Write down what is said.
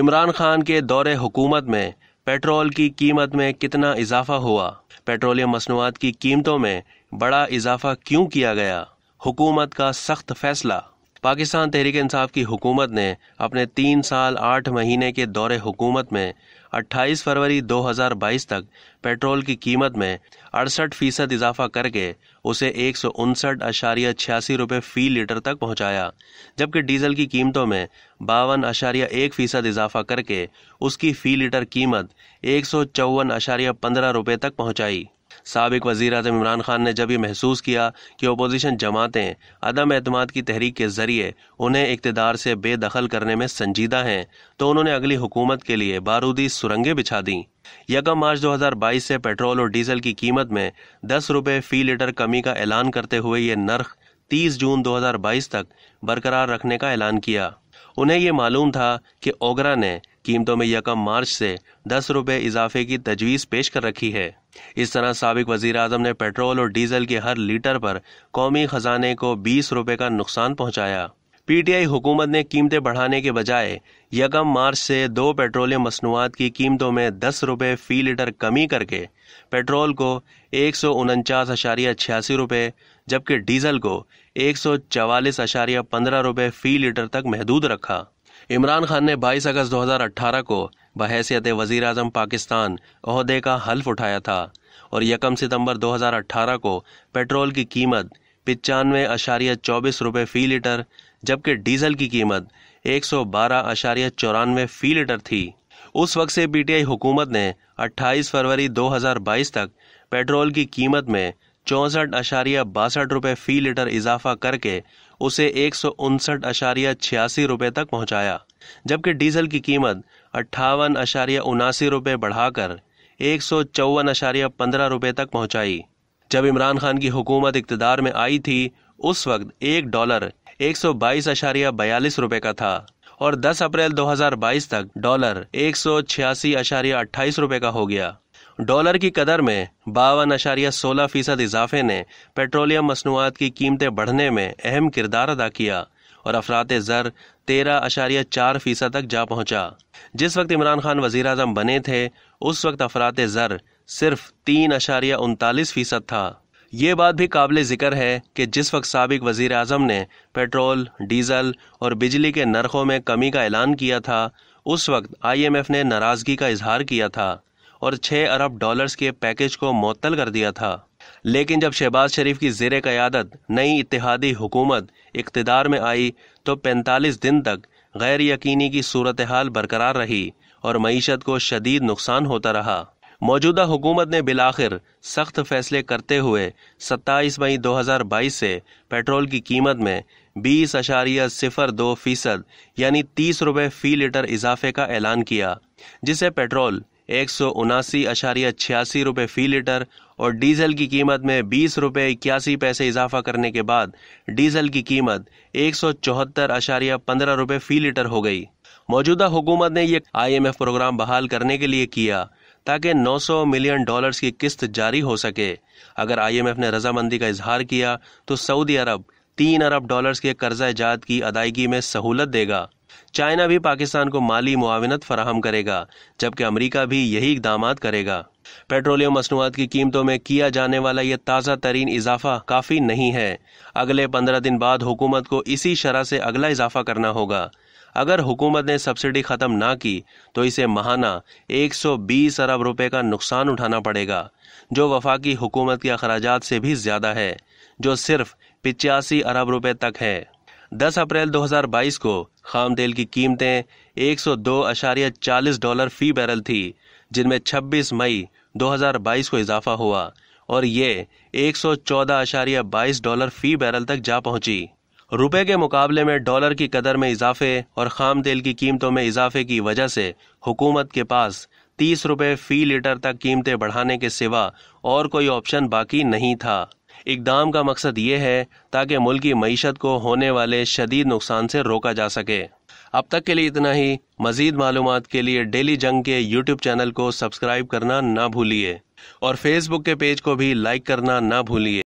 इमरान खान के दौरे हुकूमत में पेट्रोल की कीमत में कितना इजाफा हुआ पेट्रोलियम मसनूआत की कीमतों में बड़ा इजाफा क्यों किया गया हुकूमत का सख्त फैसला पाकिस्तान तहरीक इंसाफ की हुकूमत ने अपने तीन साल आठ महीने के दौरे हुकूमत में 28 फरवरी 2022 तक पेट्रोल की कीमत में अड़सठ फीसद इजाफा करके उसे एक सौ उनसठ अशारिया छियासी रुपये फी लीटर तक पहुंचाया जबकि डीजल की कीमतों में बावन अशारिया एक फीसद इजाफा करके उसकी फी लीटर कीमत एक सौ चौवन अशारिया पंद्रह रुपये तक पहुंचाई सबक वज़ी अजम इमरान खान ने जब यह महसूस किया कि अपोजिशन जमातें अदम अतमाद की तहरीक के ज़रिए उन्हें इकतदार से बेदखल करने में संजीदा हैं तो उन्होंने अगली हुकूमत के लिए बारूदी सुरंगें बिछा दीं यकम मार्च 2022 से पेट्रोल और डीजल की कीमत में दस रुपये फ़ी लीटर कमी का ऐलान करते हुए ये नर्ख 30 जून 2022 तक बरकरार रखने का ऐलान किया उन्हें ये मालूम था कि ओगरा ने कीमतों में यकम मार्च से दस रुपये इजाफे की तजवीज़ पेश कर रखी है इस तरह सबक वजी अजम ने पेट्रोल और डीजल के हर लीटर पर कौमी खजाने को बीस रुपये का नुकसान पहुँचाया पी टी आई हुकूमत ने कीमतें बढ़ाने के बजाय यकम मार्च से दो पेट्रोलियम मसनूआत की कीमतों में दस रुपये फ़ी लीटर कमी करके पेट्रोल को एक सौ उनचास अशारिया छियासी रुपये जबकि डीजल को एक सौ चवालीस अशारिया पंद्रह रुपये फ़ी लीटर तक महदूद रखा इमरान खान ने 22 अगस्त 2018 को बहसीत वज़ी अजम पाकिस्तान अहदे का हल्फ उठाया था और यकम सितंबर 2018 को पेट्रोल की कीमत पचानवे अशारिया चौबीस रुपये फ़ी लीटर जबकि डीजल की कीमत एक सौ बारह अशारिया चौरानवे फ़ी लीटर थी उस वक्त से पीटीआई हुकूमत ने 28 फरवरी 2022 तक पेट्रोल की कीमत में चौंसठ अशारिया बासठ रुपये फ़ी लीटर इजाफा करके उसे एक सौ उनसठ अशारिया छियासी रुपये तक पहुंचाया जबकि डीजल की कीमत अट्ठावन अशारिया उनासी रुपये बढ़ाकर एक सौ चौवन अशारिया पंद्रह रुपये तक पहुंचाई जब इमरान खान की हुकूमत इकतदार में आई थी उस वक्त एक डॉलर एक सौ बाईस अशारिया बयालीस रुपये का था और 10 अप्रैल 2022 तक डॉलर एक सौ छियासी अशारिया अट्ठाईस रुपये का हो गया डॉलर की कदर में बावन अशारिया सोलह फीसद इजाफे ने पेट्रोलियम मसनूआत की कीमतें बढ़ने में अहम किरदार अदा किया और अफरात ज़र तेरह अशारिया चार फीसद तक जा पहुंचा जिस वक्त इमरान खान वज़ी अजम बने थे उस वक्त अफरात ज़र सिर्फ तीन अशारिया उनतालीस फीसद था ये बात भी काबिल ज़िक्र है कि जिस वक्त सबक वज़ी अजम ने पेट्रोल डीजल और बिजली के नरखों में कमी का ऐलान किया था उस वक्त आई एम एफ़ ने नाराज़गी का इजहार किया था और 6 अरब डॉलर्स के पैकेज को मअतल कर दिया था लेकिन जब शहबाज शरीफ की जेर क़्यादत नई इतिहादी हुकूमत इकतदार में आई तो 45 दिन तक गैर यकीनी की सूरत हाल बरकरार रही और मीशत को शदीद नुकसान होता रहा मौजूदा हुकूमत ने बिलाखिर सख्त फैसले करते हुए 27 मई 2022 से पेट्रोल की कीमत में बीस अशारिया सिफर दो फीसद यानी तीस रुपये फ़ी लीटर इजाफे का ऐलान किया जिसे पेट्रोल एक सौ उनासी अशारिया छियासी रुपये फ़ी लीटर और डीजल की कीमत में बीस रुपये इक्यासी पैसे इजाफा करने के बाद डीजल की कीमत एक सौ चौहत्तर अशारिया पंद्रह रुपये फ़ी लीटर हो गई मौजूदा हुकूमत ने एम आईएमएफ प्रोग्राम बहाल करने के लिए किया ताकि 900 मिलियन डॉलर्स की किस्त जारी हो सके अगर आईएमएफ ने रजामंदी का इजहार किया तो सऊदी अरब तीन अरब डॉलर्स के कर्जा जात की अदायगी में सहूलत देगा चाइना भी पाकिस्तान को माली मुआवनत फराहम करेगा जबकि अमरीका भी यही इकदाम करेगा पेट्रोलियम मसनूआत की कीमतों में किया जाने वाला यह ताज़ा तरीन इजाफा काफ़ी नहीं है अगले पंद्रह दिन बाद हुकूमत को इसी शरह से अगला इजाफा करना होगा अगर हुकूमत ने सब्सिडी ख़त्म ना की तो इसे माहाना 120 अरब रुपए का नुकसान उठाना पड़ेगा जो वफाकी हुकूमत के अखराज से भी ज़्यादा है जो सिर्फ पिचासी अरब रुपए तक है 10 अप्रैल 2022 को खाम तेल की कीमतें एक सौ डॉलर फी बैरल थी जिनमें 26 मई 2022 को इजाफा हुआ और ये एक सौ डॉलर फी बैरल तक जा पहुंची रुपए के मुकाबले में डॉलर की कदर में इजाफे और खाम तेल की कीमतों में इजाफे की वजह से हुकूमत के पास तीस रुपये फी लीटर तक कीमतें बढ़ाने के सिवा और कोई ऑप्शन बाकी नहीं था इकदाम का मकसद ये है ताकि मुल्क की मीशत को होने वाले शदीद नुकसान से रोका जा सके अब तक के लिए इतना ही मज़ीद मालूम के लिए डेली जंग के यूट्यूब चैनल को सब्सक्राइब करना ना भूलिए और फेसबुक के पेज को भी लाइक करना ना भूलिए